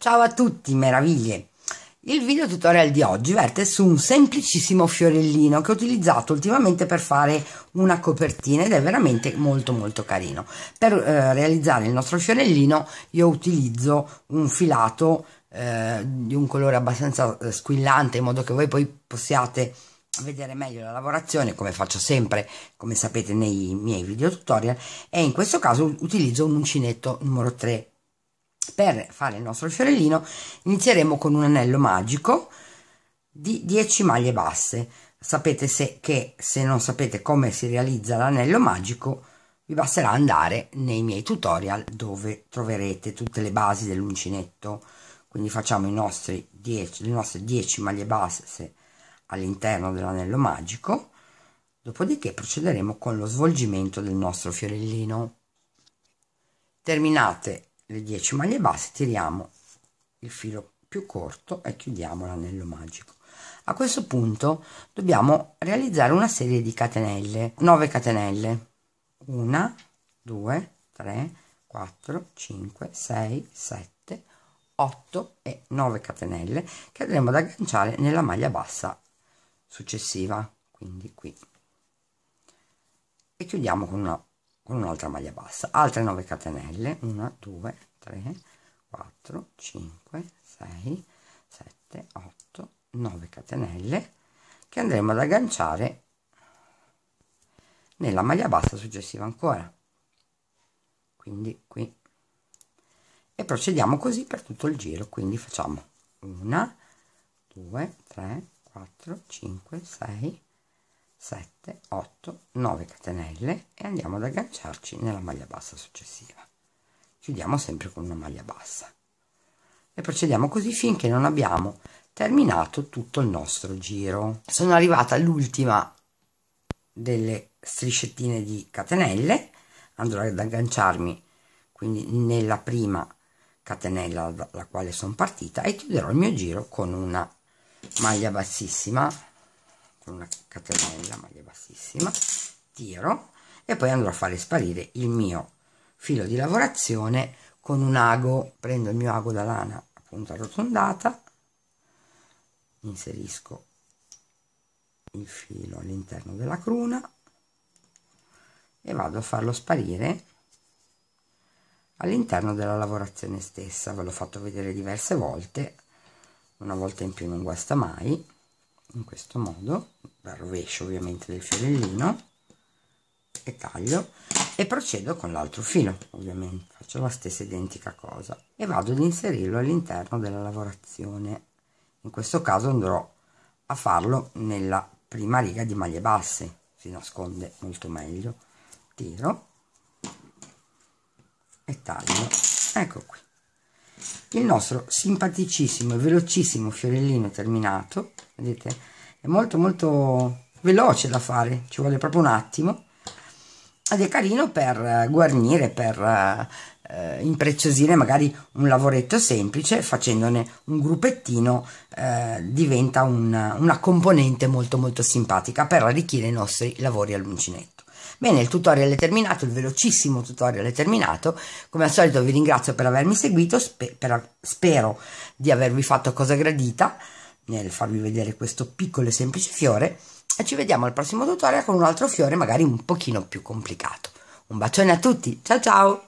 Ciao a tutti, meraviglie! Il video tutorial di oggi verte su un semplicissimo fiorellino che ho utilizzato ultimamente per fare una copertina ed è veramente molto molto carino. Per eh, realizzare il nostro fiorellino io utilizzo un filato eh, di un colore abbastanza eh, squillante in modo che voi poi possiate vedere meglio la lavorazione come faccio sempre come sapete nei miei video tutorial e in questo caso utilizzo un uncinetto numero 3 per fare il nostro fiorellino inizieremo con un anello magico di 10 maglie basse sapete se, che se non sapete come si realizza l'anello magico vi basterà andare nei miei tutorial dove troverete tutte le basi dell'uncinetto quindi facciamo i nostri 10 le nostre 10 maglie basse all'interno dell'anello magico dopodiché procederemo con lo svolgimento del nostro fiorellino terminate le 10 maglie basse tiriamo il filo più corto e chiudiamo l'anello magico a questo punto dobbiamo realizzare una serie di catenelle 9 catenelle 1 2 3 4 5 6 7 8 e 9 catenelle che andremo ad agganciare nella maglia bassa successiva quindi qui e chiudiamo con una con un'altra maglia bassa altre 9 catenelle 1 2 3 4 5 6 7 8 9 catenelle che andremo ad agganciare nella maglia bassa successiva ancora quindi qui e procediamo così per tutto il giro quindi facciamo 1 2 3 4 5 6 7 8 9 catenelle e andiamo ad agganciarci nella maglia bassa successiva chiudiamo sempre con una maglia bassa e procediamo così finché non abbiamo terminato tutto il nostro giro sono arrivata all'ultima delle striscettine di catenelle andrò ad agganciarmi quindi nella prima catenella dalla quale sono partita e chiuderò il mio giro con una maglia bassissima con una catenella maglia bassissima tiro e poi andrò a fare sparire il mio filo di lavorazione con un ago prendo il mio ago da lana appunto arrotondata inserisco il filo all'interno della cruna e vado a farlo sparire all'interno della lavorazione stessa ve l'ho fatto vedere diverse volte una volta in più non guasta mai in questo modo dal rovescio ovviamente del fiorellino e taglio e procedo con l'altro filo ovviamente faccio la stessa identica cosa e vado ad inserirlo all'interno della lavorazione in questo caso andrò a farlo nella prima riga di maglie basse si nasconde molto meglio tiro e taglio ecco qui il nostro simpaticissimo e velocissimo fiorellino terminato vedete è molto molto veloce da fare, ci vuole proprio un attimo ed è carino per guarnire, per eh, impreziosire magari un lavoretto semplice facendone un gruppettino eh, diventa un, una componente molto molto simpatica per arricchire i nostri lavori all'uncinetto. Bene, il tutorial è terminato, il velocissimo tutorial è terminato. Come al solito vi ringrazio per avermi seguito, spe per, spero di avervi fatto cosa gradita nel farvi vedere questo piccolo e semplice fiore e ci vediamo al prossimo tutorial con un altro fiore magari un pochino più complicato. Un bacione a tutti, ciao ciao!